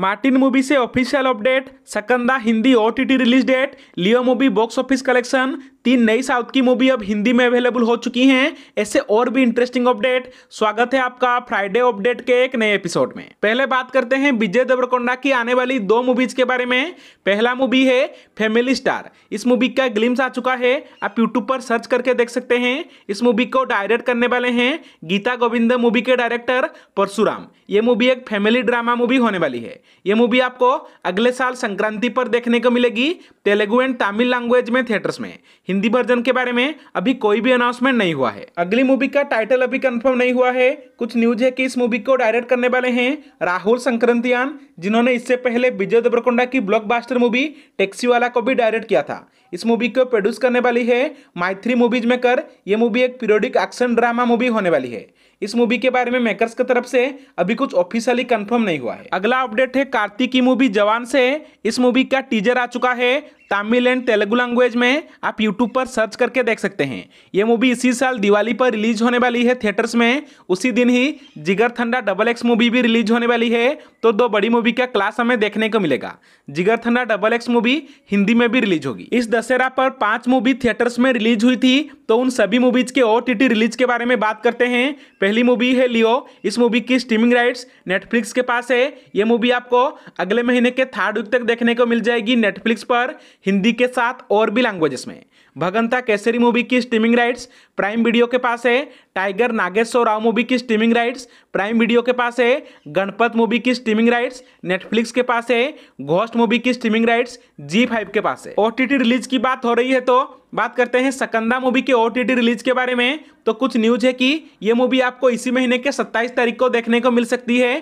Martin movie से official update सकंदा Hindi O T release date Leo movie box office collection तीन नई south की मूवी अब हिंदी में अवेलेबल हो चुकी हैं ऐसे और भी इंटरेस्टिंग अपडेट स्वागत है आपका फ्राइडे अपडेट के एक नए एपिसोड में पहले बात करते हैं विजय देवरकोंडा की आने वाली दो मूवीज के बारे में पहला मूवी है फैमिली स्टार इस मूवी का ग्लिम्स आ चुका है आप यूट्यूब पर सर्च करके देख सकते हैं इस मूवी को डायरेक्ट करने वाले हैं गीता गोविंद मूवी के डायरेक्टर परशुराम ये मूवी एक फैमिली ड्रामा मूवी होने वाली है ये मूवी आपको अगले साल संक्रांति पर देखने को मिलेगी तेलुगु एंड तमिल लैंग्वेज में थिएटर्स में हिंदी वर्जन के बारे में अभी कोई भी अनाउंसमेंट नहीं हुआ है अगली मूवी का टाइटल अभी कंफर्म नहीं हुआ है कुछ न्यूज है कि इस मूवी को डायरेक्ट करने वाले हैं राहुल संक्रांतियान जिन्होंने इससे पहले विजय देवरकोंडा की ब्लॉकबास्टर मूवी टैक्सी वाला को भी डायरेक्ट किया था इस मूवी को प्रोड्यूस करने वाली है माइथ्री मूवीज मेकर ये मूवी एक पीरियोडिक एक्शन ड्रामा मूवी होने वाली है इस मूवी के बारे में मेकर्स की तरफ से अभी कुछ ऑफिशियली कंफर्म नहीं हुआ है अगला अपडेट है कार्तिक की मूवी जवान से इस मूवी का टीजर आ चुका है तमिल एंड तेलुगु लैंग्वेज में आप यूट्यूब पर सर्च करके देख सकते हैं ये मूवी इसी साल दिवाली पर रिलीज होने वाली है थिएटर्स में उसी दिन ही Jigar Thanda double X movie भी रिलीज होने वाली है तो दो बड़ी मूवी का क्लास हमें देखने को मिलेगा जिगर Thanda double X movie Hindi में भी रिलीज होगी इस दशहरा पर पांच मूवी थिएटर्स में रिलीज हुई थी तो उन सभी मूवीज के ओ रिलीज के बारे में बात करते हैं पहली मूवी है लियो इस मूवी की स्ट्रीमिंग राइट्स नेटफ्लिक्स के पास है ये मूवी आपको अगले महीने के थर्ड वीक तक देखने को मिल जाएगी नेटफ्लिक्स पर हिंदी के साथ और भी लैंग्वेजेस में भगंता केसरी मूवी की स्ट्रीमिंग राइट्स प्राइम वीडियो के पास है टाइगर नागेश्वर राव मूवी की स्ट्रीमिंग राइट्स प्राइम वीडियो के पास है गणपत मूवी की स्ट्रीमिंग राइट्स नेटफ्लिक्स के पास है घोस्ट मूवी की स्ट्रीमिंग राइट्स जी फाइव के पास है ओ रिलीज की बात हो रही है तो बात करते हैं सकंदा मूवी के ओ रिलीज के बारे में तो कुछ न्यूज है कि ये मूवी आपको इसी महीने के 27 तारीख को देखने को मिल सकती है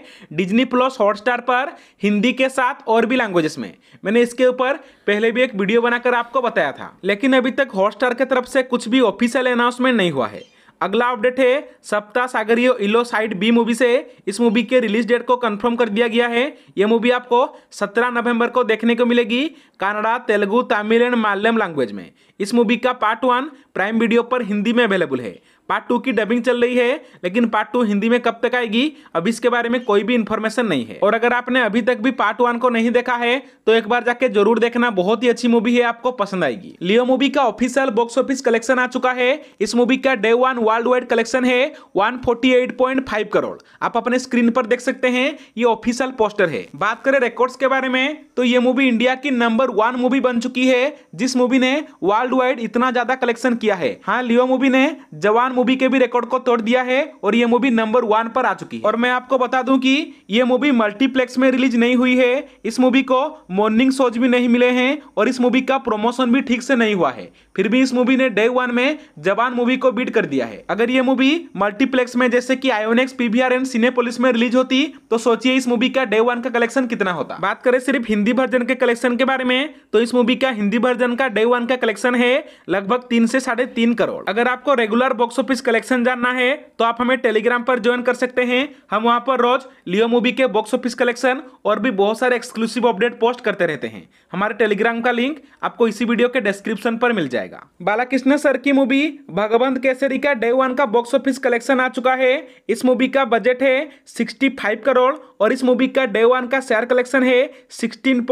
डिज्नी प्लस हॉटस्टार पर हिंदी के साथ और भी लैंग्वेजेस में मैंने इसके ऊपर पहले भी एक वीडियो बनाकर आपको बताया था लेकिन अभी तक तक हॉटस्टार की तरफ से कुछ भी ऑफिशियल अनाउंसमेंट नहीं हुआ है अगला अपडेट है सप्ताह सागरीय इलो साइड बी मूवी से इस मूवी के रिलीज डेट को कंफर्म कर दिया गया है यह मूवी आपको 17 नवंबर को देखने को मिलेगी कनाडा तेलुगु तमिल एंड मालयम लैंग्वेज में इस मूवी का पार्ट वन प्राइम वीडियो पर हिंदी में अवेलेबल है पार्ट टू की डबिंग चल रही है लेकिन पार्ट टू हिंदी में कब तक आएगी अब इसके बारे में कोई भी इन्फॉर्मेशन नहीं है और अगर आपने अभी तक भी पार्ट वन को नहीं देखा है तो एक बार जाके जरूर देखना बहुत ही अच्छी मूवी है आपको पसंद आएगी लियो मूवी का ऑफिशियल बॉक्स ऑफिस कलेक्शन आ चुका है इस मूवी का day one worldwide collection है वन करोड़ आप अपने स्क्रीन पर देख सकते हैं ये ऑफिशियल पोस्टर है बात करें रिकॉर्ड के बारे में तो ये मूवी इंडिया की नंबर वन मूवी बन चुकी है जिस मूवी ने वर्ल्ड वाइड इतना ज्यादा कलेक्शन किया है हाँ लियो मूवी ने जवान मूवी के भी रिकॉर्ड को तोड़ दिया है और ये मूवी नंबर वन पर आ चुकी है और मैं आपको बता दूं कि ये मूवी मल्टीप्लेक्स में रिलीज नहीं हुई है इस मूवी को मॉर्निंग शोज भी नहीं मिले हैं और इस मूवी का प्रमोशन भी ठीक से नहीं हुआ है फिर भी इस मूवी ने डे वन में जवान मूवी को बीट कर दिया है अगर ये मूवी मल्टीप्लेक्स में जैसे की आयोनेक्स पीवीआर एंड सिने में रिलीज होती तो सोचिए इस मूवी का डे वन का कलेक्शन कितना होता बात करें सिर्फ हिंदी वर्जन के कलेक्शन के बारे में तो इस मूवी का हिंदी वर्जन का डे वन का कलेक्शन है लगभग तीन से साढ़े करोड़ अगर आपको रेगुलर बॉक्स रुपीज कलेक्शन जानना है तो आप हमें टेलीग्राम पर ज्वाइन कर सकते हैं हम वहां पर रोज लियो मूवी के बॉक्स ऑफिस कलेक्शन और भी बहुत सारे एक्सक्लूसिव अपडेट पोस्ट करते रहते हैं हमारे टेलीग्राम का लिंक आपको इसी वीडियो के डिस्क्रिप्शन पर मिल जाएगा बालाकृष्ण सर की मूवी भगवंत केसरी का डे वन का बॉक्स ऑफिस कलेक्शन आ चुका है इस मूवी का बजट है सिक्सटी करोड़ और इस मूवी का डे वन का शेयर कलेक्शन है सिक्सटीन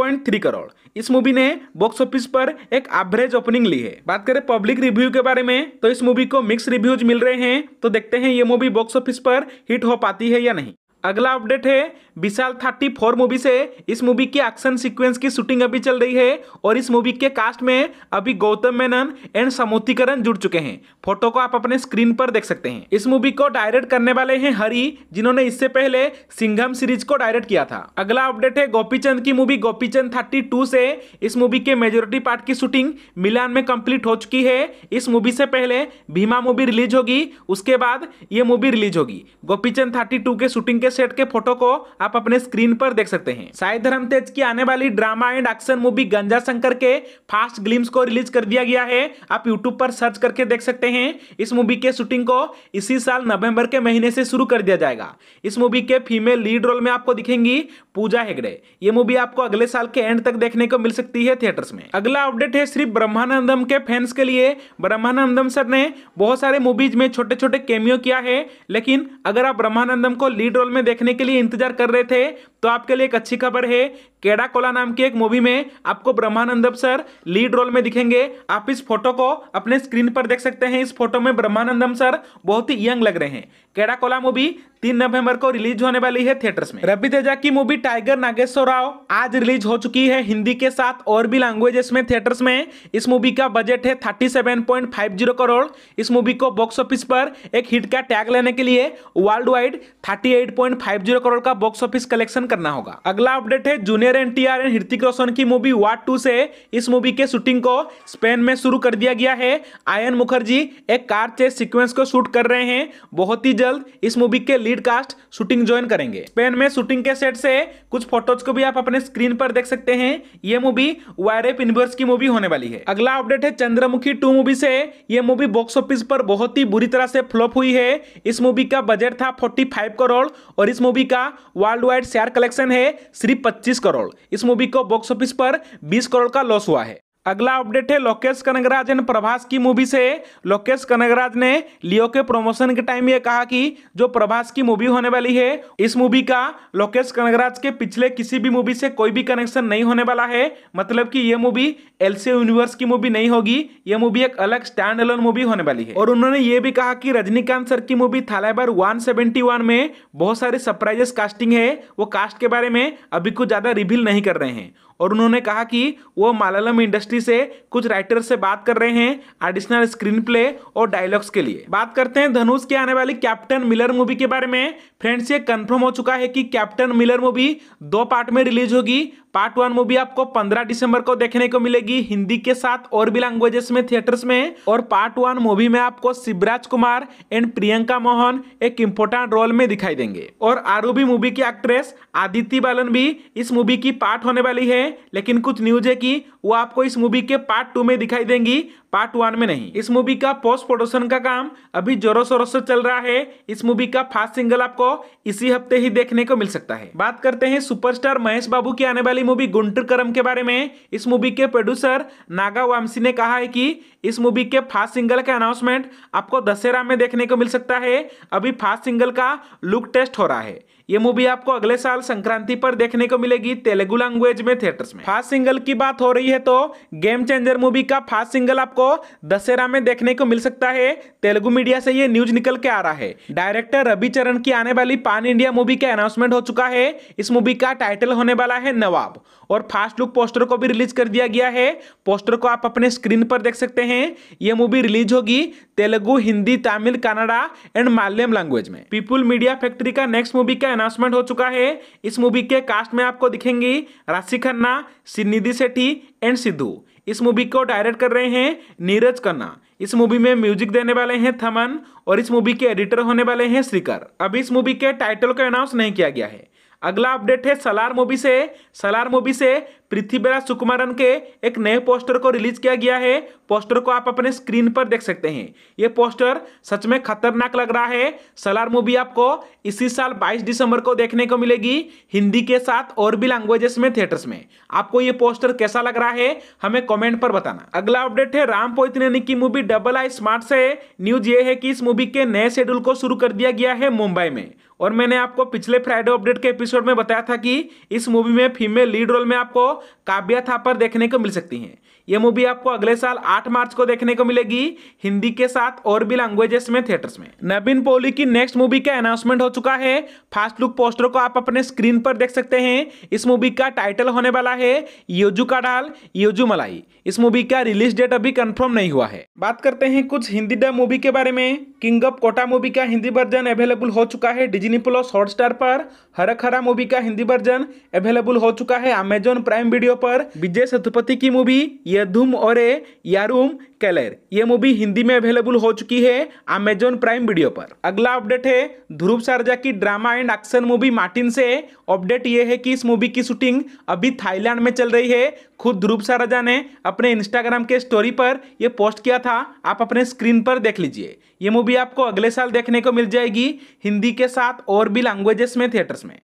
करोड़ इस मूवी ने बॉक्स ऑफिस पर एक एवरेज ओपनिंग ली है बात करें पब्लिक रिव्यू के बारे में तो इस मूवी को मिक्स रिव्यूज मिल रहे हैं तो देखते हैं ये मूवी बॉक्स ऑफिस पर हिट हो पाती है या नहीं अगला अपडेट है विशाल थर्टी फोर मूवी से इस मूवी की एक्शन सीक्वेंस की शूटिंग अभी चल रही है और इस मूवी के कास्ट में अभी गौतम मेनन एंड समोतीकरण जुड़ चुके हैं फोटो को आप अपने स्क्रीन पर देख सकते हैं इस मूवी को डायरेक्ट करने वाले हैं हरी जिन्होंने इससे पहले सिंघम सीरीज को डायरेक्ट किया था अगला अपडेट है गोपी की मूवी गोपी थर्टी टू से इस मूवी के मेजोरिटी पार्ट की शूटिंग मिलान में कंप्लीट हो चुकी है इस मूवी से पहले भीमा मूवी रिलीज होगी उसके बाद ये मूवी रिलीज होगी गोपीचंद थर्टी के शूटिंग के सेट के फोटो को आप अपने स्क्रीन पर देख सकते हैं साई धर्म तेज की आने वाली ड्रामा एंड एक्शन मूवी गंजा शंकर के फास्ट ग्लिम्स को रिलीज कर दिया गया है आप यूट्यूब पर सर्च करके देख सकते हैं इस मूवी के शूटिंग को इसी साल नवम्बर के महीने से शुरू कर दिया जाएगा इस मूवी के फीमेल लीड रोल में आपको दिखेंगी पूजा हेगड़े ये मूवी आपको अगले साल के एंड तक देखने को मिल सकती है थिएटर्स में अगला अपडेट है सिर्फ ब्रह्मानंदम के फैंस के लिए ब्रह्मानंदम सर ने बहुत सारे मूवीज में छोटे छोटे केमियो किया है लेकिन अगर आप ब्रह्मानंदम को लीड रोल में देखने के लिए इंतजार कर रहे थे तो आपके लिए एक अच्छी खबर है केड़ा कोला नाम की एक मूवी में आपको ब्रह्मानंदम सर लीड रोल में दिखेंगे आप इस फोटो को अपने स्क्रीन पर देख सकते हैं इस फोटो में ब्रह्मानंदम सर बहुत ही यंग लग रहे हैं केड़ा कोला मूवी तीन नवंबर को रिलीज होने वाली है थिएटर्स में रवि तेजा की मूवी टाइगर नागेश्वर राव आज रिलीज हो चुकी है हिंदी के साथ और भी लैंग्वेजेस में थिएटर्स में इस मूवी का बजट है 37.50 करोड़ इस मूवी को बॉक्स ऑफिस पर एक हिट का टैग लेने के लिए वर्ल्ड वाइड 38.50 करोड़ का बॉक्स ऑफिस कलेक्शन करना होगा अगला अपडेट है junior N T R and Hrithik Roshan की मूवी वार्ड टू से इस मूवी के शूटिंग को स्पेन में शुरू कर दिया गया है आयन मुखर्जी एक कार चेस सिक्वेंस को शूट कर रहे हैं बहुत ही जल्द इस मूवी के लीड कास्ट शूटिंग ज्वाइन करेंगे स्पेन में शूटिंग के सेट से कुछ फोटोज को भी आप अपने स्क्रीन पर देख सकते हैं ये मूवी वायरेप यूनिवर्स की मूवी होने वाली है अगला अपडेट है चंद्रमुखी टू मूवी से ये मूवी बॉक्स ऑफिस पर बहुत ही बुरी तरह से फ्लॉप हुई है इस मूवी का बजट था फोर्टी करोड़ और इस मूवी का worldwide share collect collection है सिर्फ पच्चीस करोड़ इस मूवी को बॉक्स ऑफिस पर बीस करोड़ का लॉस हुआ है अगला अपडेट है लोकेश कनगराज एंड प्रभास की मूवी से लोकेश कनगराज ने लियो के प्रमोशन के टाइम ये कहा कि जो प्रभास की मूवी होने वाली है इस मूवी का लोकेश कनगराज के पिछले किसी भी मूवी से कोई भी कनेक्शन नहीं होने वाला है मतलब कि ये मूवी एलसी यूनिवर्स की मूवी नहीं होगी ये मूवी एक अलग स्टैंड अलोन मूवी होने वाली है और उन्होंने ये भी कहा कि रजनीकांत सर की मूवी थालाइबर वन में बहुत सारे सरप्राइजेस कास्टिंग है वो कास्ट के बारे में अभी कुछ ज्यादा रिवील नहीं कर रहे हैं और उन्होंने कहा कि वो मालयालम इंडस्ट्री से कुछ राइटर से बात कर रहे हैं एडिशनल स्क्रीन प्ले और डायलॉग्स के लिए बात करते हैं धनुष के आने वाली कैप्टन मिलर मूवी के बारे में फ्रेंड्स ये कंफर्म हो चुका है कि कैप्टन मिलर मूवी दो पार्ट में रिलीज होगी पार्ट वन मूवी आपको 15 दिसंबर को देखने को मिलेगी हिंदी के साथ और भी लैंग्वेजेस में थिएटर्स में और पार्ट वन मूवी में आपको शिवराज कुमार एंड प्रियंका मोहन एक इम्पोर्टेंट रोल में दिखाई देंगे और आरूबी मूवी की एक्ट्रेस आदित्य बालन भी इस मूवी की पार्ट होने वाली है लेकिन कुछ न्यूज है कि वो आपको इस मूवी के पार्ट टू में दिखाई देंगी पार्ट वन में नहीं इस मूवी का पोस्ट प्रोडक्शन का काम अभी जोरों शोरों से चल रहा है इस मूवी का फास्ट सिंगल आपको इसी हफ्ते ही देखने को मिल सकता है बात करते हैं सुपरस्टार महेश बाबू की आने वाली मूवी गुंटर करम के बारे में इस मूवी के प्रोड्यूसर नागा वामसी ने कहा है कि इस मूवी के फास्ट सिंगल का अनाउंसमेंट आपको दशहरा में देखने को मिल सकता है अभी फास्ट सिंगल का लुक टेस्ट हो रहा है ये मूवी आपको अगले साल संक्रांति पर देखने को मिलेगी तेलुगु लैंग्वेज में थिएटर्स में फास्ट सिंगल की बात हो रही है तो गेम चेंजर मूवी का फास्ट सिंगल आपको दशहरा में देखने को मिल सकता है तेलुगु मीडिया से ये न्यूज निकल के आ रहा है डायरेक्टर रवि चरण की आने वाली पान इंडिया मूवी का अनाउंसमेंट हो चुका है इस मूवी का टाइटल होने वाला है नवाब और फास्ट लुक पोस्टर को भी रिलीज कर दिया गया है पोस्टर को आप अपने स्क्रीन पर देख सकते हैं ये मूवी रिलीज होगी तेलुगु हिंदी तमिल कन्नडा एंड मालयम लैंग्वेज में पीपुल मीडिया फैक्ट्री का नेक्स्ट मूवी का अनाउंसमेंट हो चुका है इस मूवी के कास्ट में आपको दिखेंगी राशि खन्ना निधि सेठी एंड सिद्धू इस मूवी को डायरेक्ट कर रहे हैं नीरज खन्ना इस मूवी में म्यूजिक देने वाले हैं थमन और इस मूवी के एडिटर होने वाले हैं श्रीकर अभी इस मूवी के टाइटल को अनाउंस नहीं किया गया है अगला अपडेट है सलार मूवी से सलार मूवी से पृथ्वीराज सुकुमारन के एक नए पोस्टर को रिलीज किया गया है पोस्टर को आप अपने स्क्रीन पर देख सकते हैं ये पोस्टर सच में खतरनाक लग रहा है सलार मूवी आपको इसी साल 22 दिसंबर को देखने को मिलेगी हिंदी के साथ और भी लैंग्वेजेस में थिएटर्स में आपको ये पोस्टर कैसा लग रहा है हमें कॉमेंट पर बताना अगला अपडेट है राम पोतने की मूवी डबल आई स्मार्ट से न्यूज ये है कि इस मूवी के नए शेड्यूल को शुरू कर दिया गया है मुंबई में और मैंने आपको पिछले फ्राइडे अपडेट के एपिसोड में बताया था कि इस मूवी में फीमेल लीड रोल में आपको काव्या थापर देखने को मिल सकती हैं ये मूवी आपको अगले साल 8 मार्च को देखने को मिलेगी हिंदी के साथ और भी लैंग्वेजेस में थिएटर्स में नवीन पोली की नेक्स्ट मूवी का अनाउंसमेंट हो चुका है फास्ट लुक पोस्टर को आप अपने स्क्रीन पर देख सकते हैं इस मूवी का टाइटल होने वाला है योजू का ढाल योजू मलाई इस मूवी का रिलीज डेट अभी कंफर्म नहीं हुआ है बात करते हैं कुछ हिंदी डब मूवी के बारे में किंग ऑफ कोटा मूवी का हिंदी वर्जन अवेलेबल हो चुका है डिजनी प्लस हॉटस्टार पर हरक हरा मूवी का हिंदी वर्जन अवेलेबल हो चुका है अमेजोन प्राइम वीडियो पर विजय सतुपति की मूवी ये धूम और यारूम स्केलर ये मूवी हिंदी में अवेलेबल हो चुकी है अमेजोन प्राइम वीडियो पर अगला अपडेट है ध्रुव सरजा की drama and action movie Martin से अपडेट ये है कि इस मूवी की शूटिंग अभी थाईलैंड में चल रही है खुद ध्रुव सरजा ने अपने इंस्टाग्राम के स्टोरी पर यह पोस्ट किया था आप अपने स्क्रीन पर देख लीजिए ये मूवी आपको अगले साल देखने को मिल जाएगी हिंदी के साथ और भी लैंग्वेजेस में थिएटर्स में